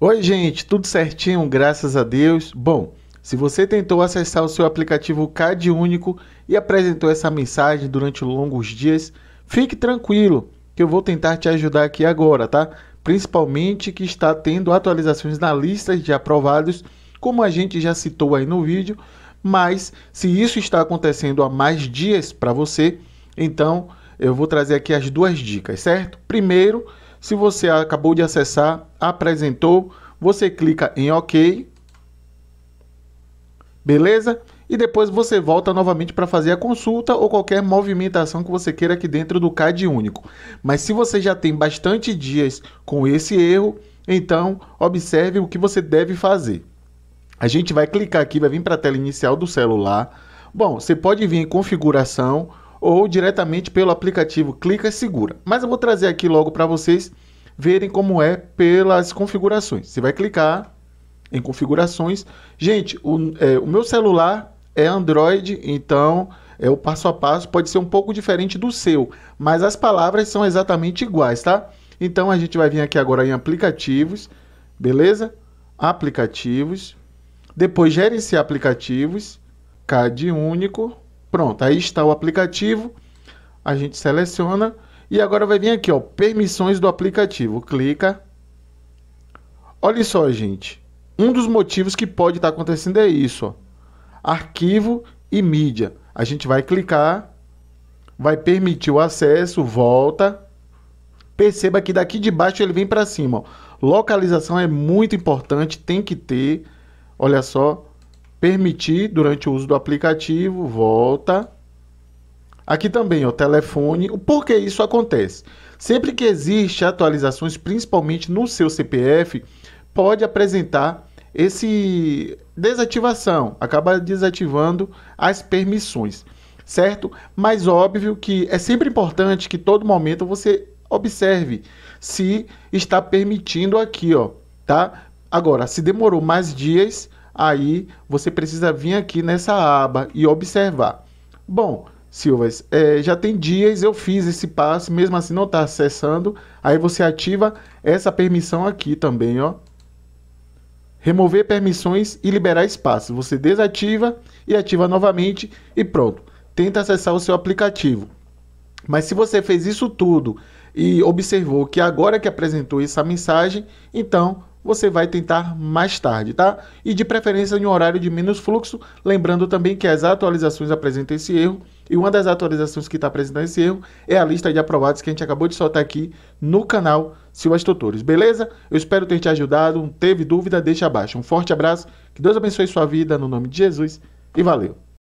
Oi, gente, tudo certinho, graças a Deus. Bom, se você tentou acessar o seu aplicativo CAD Único e apresentou essa mensagem durante longos dias, fique tranquilo que eu vou tentar te ajudar aqui agora, tá? Principalmente que está tendo atualizações na lista de aprovados, como a gente já citou aí no vídeo, mas se isso está acontecendo há mais dias para você, então eu vou trazer aqui as duas dicas, certo? Primeiro, se você acabou de acessar, apresentou, você clica em OK. Beleza? E depois você volta novamente para fazer a consulta ou qualquer movimentação que você queira aqui dentro do CAD único. Mas se você já tem bastante dias com esse erro, então observe o que você deve fazer. A gente vai clicar aqui, vai vir para a tela inicial do celular. Bom, você pode vir em configuração ou diretamente pelo aplicativo Clica Segura. Mas eu vou trazer aqui logo para vocês verem como é pelas configurações. Você vai clicar em configurações. Gente, o, é, o meu celular é Android, então é o passo a passo pode ser um pouco diferente do seu, mas as palavras são exatamente iguais, tá? Então a gente vai vir aqui agora em aplicativos, beleza? Aplicativos. Depois gerenciar aplicativos, CAD único, Pronto, aí está o aplicativo. A gente seleciona e agora vai vir aqui, ó, permissões do aplicativo. Clica. Olha só, gente. Um dos motivos que pode estar tá acontecendo é isso, ó. Arquivo e mídia. A gente vai clicar, vai permitir o acesso, volta. Perceba que daqui de baixo ele vem para cima, ó. Localização é muito importante, tem que ter. Olha só, Permitir durante o uso do aplicativo, volta. Aqui também, o telefone. O porquê isso acontece? Sempre que existe atualizações, principalmente no seu CPF, pode apresentar esse desativação, acaba desativando as permissões, certo? Mas óbvio que é sempre importante que todo momento você observe se está permitindo aqui, ó, tá? Agora, se demorou mais dias, aí você precisa vir aqui nessa aba e observar. Bom, Silvas, é, já tem dias eu fiz esse passe, mesmo assim não está acessando. Aí você ativa essa permissão aqui também, ó. Remover permissões e liberar espaço. Você desativa e ativa novamente e pronto. Tenta acessar o seu aplicativo. Mas se você fez isso tudo e observou que agora que apresentou essa mensagem, então você vai tentar mais tarde, tá? E de preferência em um horário de menos fluxo, lembrando também que as atualizações apresentam esse erro, e uma das atualizações que está apresentando esse erro é a lista de aprovados que a gente acabou de soltar aqui no canal Silas Tutores, beleza? Eu espero ter te ajudado, teve dúvida, deixa abaixo. Um forte abraço, que Deus abençoe sua vida, no nome de Jesus, e valeu!